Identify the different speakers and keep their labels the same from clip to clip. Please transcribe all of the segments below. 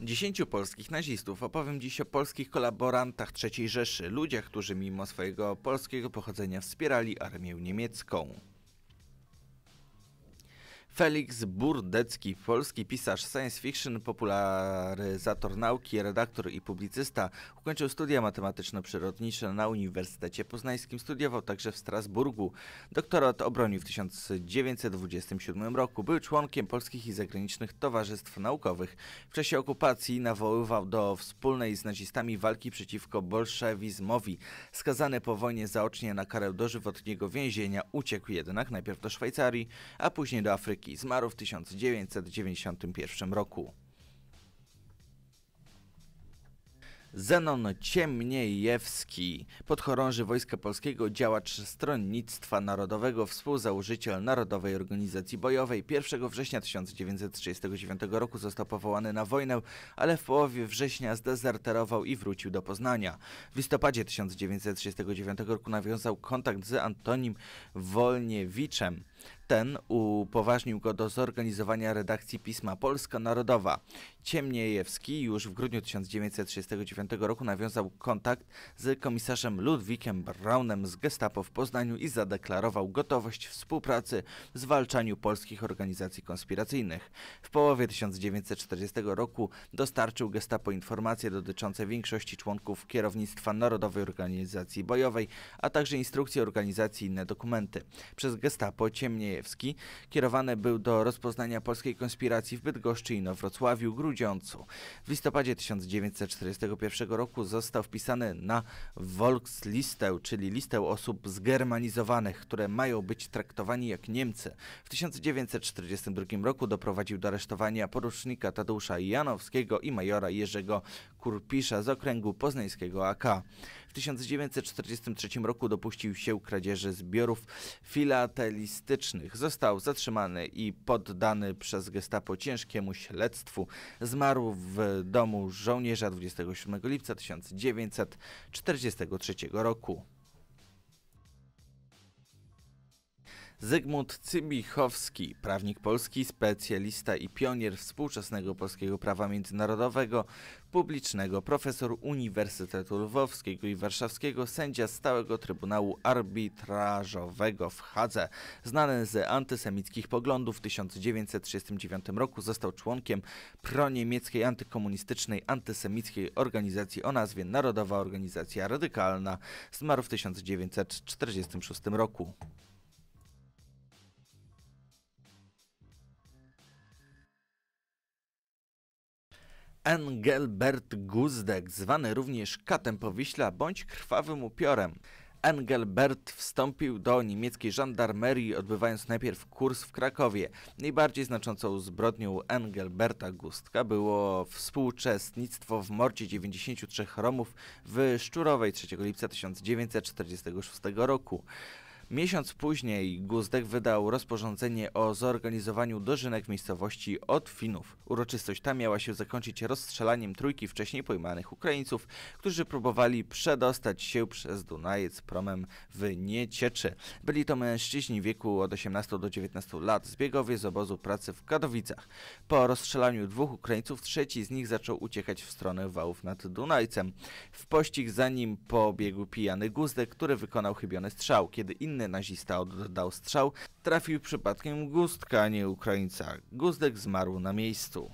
Speaker 1: Dziesięciu polskich nazistów. Opowiem dziś o polskich kolaborantach III Rzeszy, ludziach, którzy mimo swojego polskiego pochodzenia wspierali armię niemiecką. Felix Burdecki, polski pisarz science fiction, popularyzator nauki, redaktor i publicysta, ukończył studia matematyczno-przyrodnicze na Uniwersytecie Poznańskim, studiował także w Strasburgu. Doktorat obronił w 1927 roku. Był członkiem polskich i zagranicznych towarzystw naukowych. W czasie okupacji nawoływał do wspólnej z nazistami walki przeciwko bolszewizmowi. Skazany po wojnie zaocznie na karę dożywotniego więzienia, uciekł jednak najpierw do Szwajcarii, a później do Afryki. Polski. Zmarł w 1991 roku. Zenon Ciemniejewski, podchorąży Wojska Polskiego, działacz Stronnictwa Narodowego, współzałożyciel Narodowej Organizacji Bojowej. 1 września 1939 roku został powołany na wojnę, ale w połowie września zdezerterował i wrócił do Poznania. W listopadzie 1939 roku nawiązał kontakt z Antonim Wolniewiczem, ten upoważnił go do zorganizowania redakcji pisma Polska Narodowa. Ciemniejewski już w grudniu 1939 roku nawiązał kontakt z komisarzem Ludwikiem Braunem z Gestapo w Poznaniu i zadeklarował gotowość współpracy w zwalczaniu polskich organizacji konspiracyjnych. W połowie 1940 roku dostarczył Gestapo informacje dotyczące większości członków kierownictwa Narodowej Organizacji Bojowej, a także instrukcje inne dokumenty. Przez Gestapo Ciemniejewski Majewski. Kierowany był do rozpoznania polskiej konspiracji w Bydgoszczy, Inowrocławiu, Grudziącu. W listopadzie 1941 roku został wpisany na Volkslistę, czyli listę osób zgermanizowanych, które mają być traktowani jak Niemcy. W 1942 roku doprowadził do aresztowania porucznika Tadeusza Janowskiego i majora Jerzego Kurpisza z okręgu poznańskiego AK. 1943 roku dopuścił się kradzieży zbiorów filatelistycznych. Został zatrzymany i poddany przez gestapo ciężkiemu śledztwu. Zmarł w domu żołnierza 27 lipca 1943 roku. Zygmunt Cybichowski, prawnik polski, specjalista i pionier współczesnego polskiego prawa międzynarodowego, publicznego, profesor Uniwersytetu Lwowskiego i Warszawskiego, sędzia stałego Trybunału Arbitrażowego w Hadze. Znany z antysemickich poglądów, w 1939 roku został członkiem proniemieckiej, antykomunistycznej, antysemickiej organizacji o nazwie Narodowa Organizacja Radykalna. Zmarł w 1946 roku. Engelbert Guzdek, zwany również katem powiśla bądź krwawym upiorem. Engelbert wstąpił do niemieckiej żandarmerii, odbywając najpierw kurs w Krakowie. Najbardziej znaczącą zbrodnią Engelberta Gustka było współuczestnictwo w morcie 93 Romów w Szczurowej 3 lipca 1946 roku. Miesiąc później Guzdek wydał rozporządzenie o zorganizowaniu dożynek miejscowości od Finów. Uroczystość ta miała się zakończyć rozstrzelaniem trójki wcześniej pojmanych Ukraińców, którzy próbowali przedostać się przez Dunajec promem w Niecieczy. Byli to mężczyźni w wieku od 18 do 19 lat, zbiegowie z obozu pracy w Kadowicach. Po rozstrzelaniu dwóch Ukraińców trzeci z nich zaczął uciekać w stronę wałów nad Dunajcem. W pościg za nim pobiegł pijany Guzdek, który wykonał chybiony strzał, kiedy inny inny nazista oddał strzał, trafił przypadkiem Gustka, a nie Ukraińca. Guzdek zmarł na miejscu.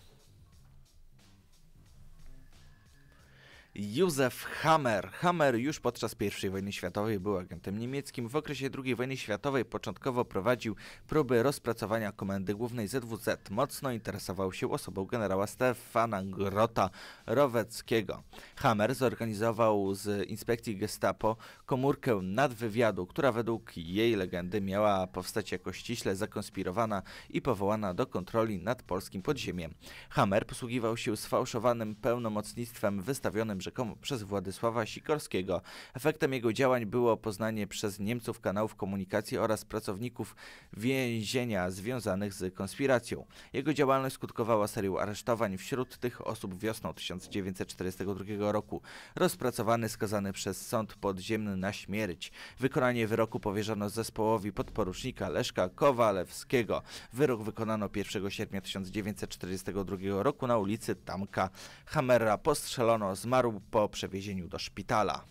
Speaker 1: Józef Hammer. Hammer już podczas I wojny światowej był agentem niemieckim. W okresie II wojny światowej początkowo prowadził próby rozpracowania komendy głównej ZWZ. Mocno interesował się osobą generała Stefana Grota Roweckiego. Hammer zorganizował z inspekcji Gestapo komórkę nadwywiadu, która według jej legendy miała powstać jako ściśle zakonspirowana i powołana do kontroli nad polskim podziemiem. Hammer posługiwał się sfałszowanym pełnomocnictwem wystawionym rzekomo przez Władysława Sikorskiego. Efektem jego działań było poznanie przez Niemców kanałów komunikacji oraz pracowników więzienia związanych z konspiracją. Jego działalność skutkowała serią aresztowań wśród tych osób wiosną 1942 roku. Rozpracowany, skazany przez sąd podziemny na śmierć. Wykonanie wyroku powierzono zespołowi podporucznika Leszka Kowalewskiego. Wyrok wykonano 1 sierpnia 1942 roku na ulicy Tamka Hamera. Postrzelono zmarł zmarł po przewiezieniu do szpitala.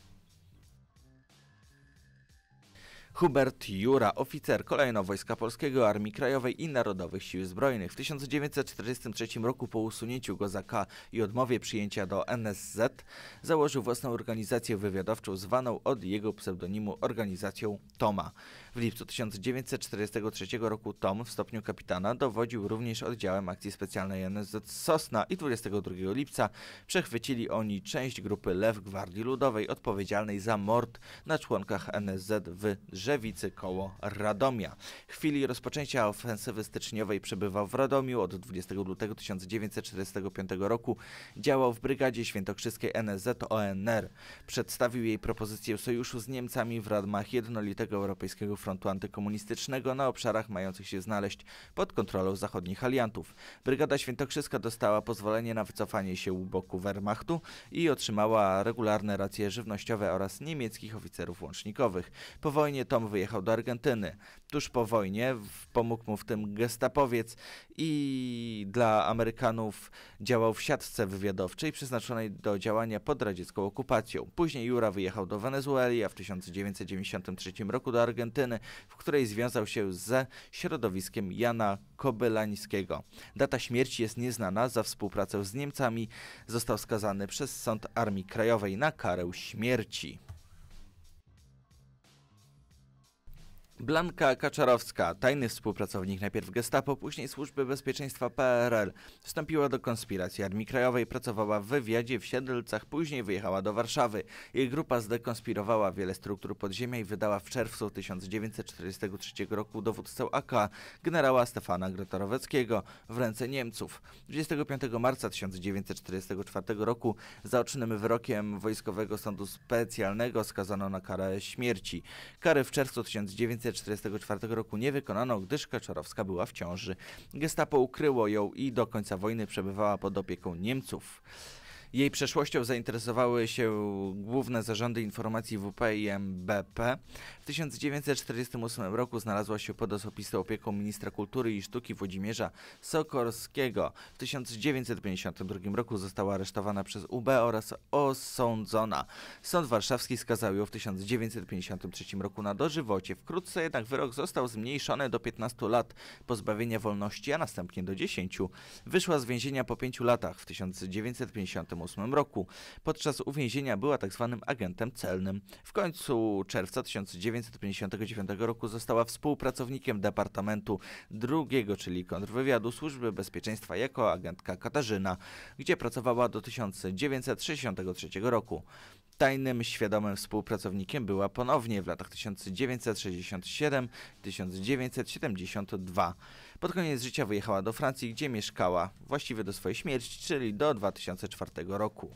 Speaker 1: Hubert Jura, oficer kolejno Wojska Polskiego, Armii Krajowej i Narodowych Sił Zbrojnych. W 1943 roku po usunięciu go za K i odmowie przyjęcia do NSZ założył własną organizację wywiadowczą zwaną od jego pseudonimu organizacją Toma. W lipcu 1943 roku Tom w stopniu kapitana dowodził również oddziałem akcji specjalnej NSZ Sosna i 22 lipca przechwycili oni część grupy Lew Gwardii Ludowej odpowiedzialnej za mord na członkach NSZ w Drzewicy koło Radomia. W chwili rozpoczęcia ofensywy styczniowej przebywał w Radomiu od 20 lutego 1945 roku. Działał w Brygadzie Świętokrzyskiej NSZ-ONR. Przedstawił jej propozycję sojuszu z Niemcami w ramach jednolitego europejskiego frontu antykomunistycznego na obszarach mających się znaleźć pod kontrolą zachodnich aliantów. Brygada Świętokrzyska dostała pozwolenie na wycofanie się u boku Wehrmachtu i otrzymała regularne racje żywnościowe oraz niemieckich oficerów łącznikowych. Po wojnie Tom wyjechał do Argentyny. Tuż po wojnie pomógł mu w tym gestapowiec i dla Amerykanów działał w siatce wywiadowczej przeznaczonej do działania pod radziecką okupacją. Później Jura wyjechał do Wenezueli, a w 1993 roku do Argentyny w której związał się ze środowiskiem Jana Kobelańskiego. Data śmierci jest nieznana, za współpracę z Niemcami został skazany przez Sąd Armii Krajowej na karę śmierci. Blanka Kaczarowska, tajny współpracownik najpierw Gestapo, później Służby Bezpieczeństwa PRL, wstąpiła do konspiracji Armii Krajowej, pracowała w wywiadzie w Siedlcach, później wyjechała do Warszawy. Jej grupa zdekonspirowała wiele struktur podziemia i wydała w czerwcu 1943 roku dowódcę AK, generała Stefana Grotoroweckiego, w ręce Niemców. 25 marca 1944 roku zaocznym wyrokiem Wojskowego Sądu Specjalnego skazano na karę śmierci. Kary w czerwcu 1944 1944 roku nie wykonano, gdyż Kaczorowska była w ciąży. Gestapo ukryło ją i do końca wojny przebywała pod opieką Niemców. Jej przeszłością zainteresowały się główne zarządy informacji WP i MBP. W 1948 roku znalazła się pod osobistą opieką ministra kultury i sztuki Włodzimierza Sokorskiego. W 1952 roku została aresztowana przez UB oraz osądzona. Sąd warszawski skazał ją w 1953 roku na dożywocie. Wkrótce jednak wyrok został zmniejszony do 15 lat pozbawienia wolności, a następnie do 10. Wyszła z więzienia po 5 latach w 1958 1968 roku. Podczas uwięzienia była tzw. Tak agentem celnym. W końcu czerwca 1959 roku została współpracownikiem Departamentu II, czyli kontrwywiadu Służby Bezpieczeństwa jako agentka Katarzyna, gdzie pracowała do 1963 roku. Tajnym świadomym współpracownikiem była ponownie w latach 1967-1972. Pod koniec życia wyjechała do Francji, gdzie mieszkała właściwie do swojej śmierci, czyli do 2004 roku.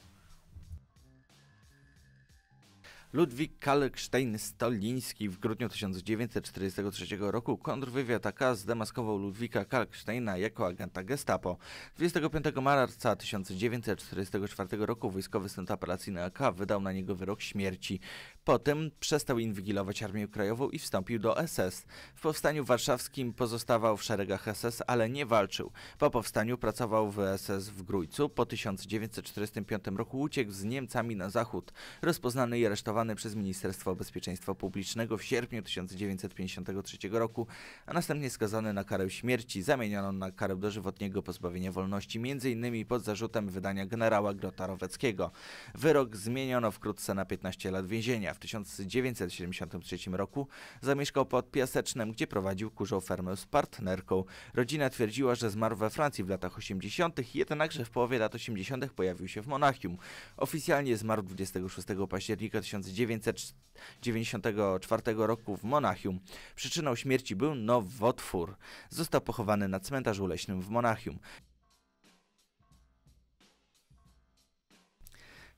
Speaker 1: Ludwik Kalkstein-Stoliński w grudniu 1943 roku kontrwywiad AK zdemaskował Ludwika Kalksteina jako agenta gestapo. 25 marca 1944 roku wojskowy sąd apelacyjny AK wydał na niego wyrok śmierci. Potem przestał inwigilować Armię Krajową i wstąpił do SS. W powstaniu warszawskim pozostawał w szeregach SS, ale nie walczył. Po powstaniu pracował w SS w Grójcu. Po 1945 roku uciekł z Niemcami na zachód. Rozpoznany i aresztowany przez Ministerstwo Bezpieczeństwa Publicznego w sierpniu 1953 roku, a następnie skazany na karę śmierci, zamienioną na karę dożywotniego pozbawienia wolności, m.in. pod zarzutem wydania generała Grota Roweckiego. Wyrok zmieniono wkrótce na 15 lat więzienia. W 1973 roku zamieszkał pod Piasecznem, gdzie prowadził kurzą fermę z partnerką. Rodzina twierdziła, że zmarł we Francji w latach 80., jednakże w połowie lat 80. pojawił się w Monachium. Oficjalnie zmarł 26 października 19 1994 roku w Monachium. Przyczyną śmierci był nowotwór. Został pochowany na cmentarzu leśnym w Monachium.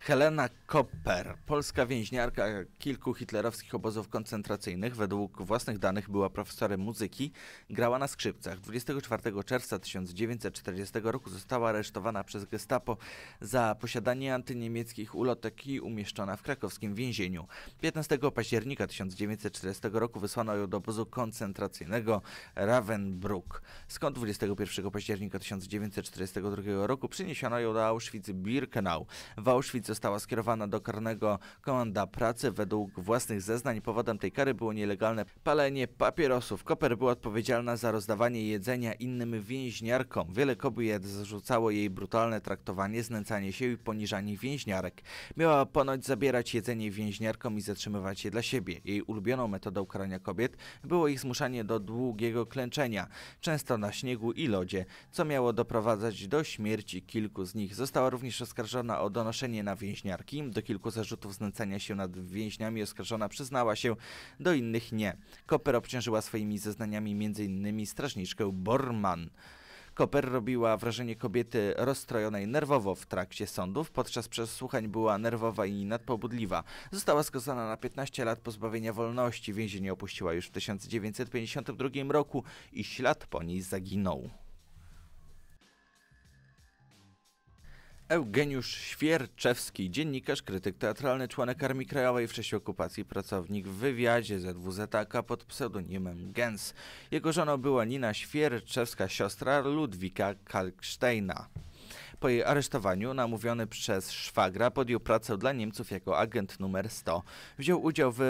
Speaker 1: Helena Kopper, polska więźniarka kilku hitlerowskich obozów koncentracyjnych, według własnych danych była profesorem muzyki, grała na skrzypcach. 24 czerwca 1940 roku została aresztowana przez Gestapo za posiadanie antyniemieckich ulotek i umieszczona w krakowskim więzieniu. 15 października 1940 roku wysłano ją do obozu koncentracyjnego Ravenbruck, skąd 21 października 1942 roku przeniesiono ją do Auschwitz-Birkenau. W Auschwitz została skierowana do karnego komanda pracy. Według własnych zeznań powodem tej kary było nielegalne palenie papierosów. Koper była odpowiedzialna za rozdawanie jedzenia innym więźniarkom. Wiele kobiet zarzucało jej brutalne traktowanie, znęcanie się i poniżanie więźniarek. Miała ponoć zabierać jedzenie więźniarkom i zatrzymywać je dla siebie. Jej ulubioną metodą karania kobiet było ich zmuszanie do długiego klęczenia, często na śniegu i lodzie, co miało doprowadzać do śmierci kilku z nich. Została również oskarżona o donoszenie na więźniarki. Do kilku zarzutów znęcania się nad więźniami oskarżona przyznała się, do innych nie. Koper obciążyła swoimi zeznaniami m.in. strażniczkę Borman. Koper robiła wrażenie kobiety rozstrojonej nerwowo w trakcie sądów. Podczas przesłuchań była nerwowa i nadpobudliwa. Została skazana na 15 lat pozbawienia wolności. Więzienie opuściła już w 1952 roku i ślad po niej zaginął. Eugeniusz Świerczewski, dziennikarz, krytyk teatralny, członek Armii Krajowej w czasie okupacji, pracownik w wywiadzie ZWZK pod pseudonimem Gens. Jego żoną była Nina Świerczewska, siostra Ludwika Kalksteina. Po jej aresztowaniu, namówiony przez szwagra, podjął pracę dla Niemców jako agent numer 100. Wziął udział w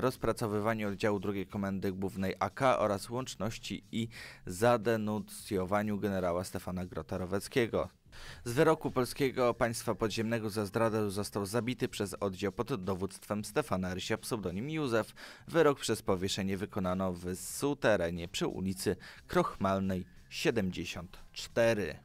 Speaker 1: rozpracowywaniu oddziału drugiej Komendy Głównej AK oraz łączności i zadenuncjowaniu generała Stefana Grota-Roweckiego. Z wyroku polskiego państwa podziemnego za zdradę został zabity przez oddział pod dowództwem Stefana Rysia pseudonim Józef. Wyrok przez powieszenie wykonano w suterenie przy ulicy Krochmalnej 74.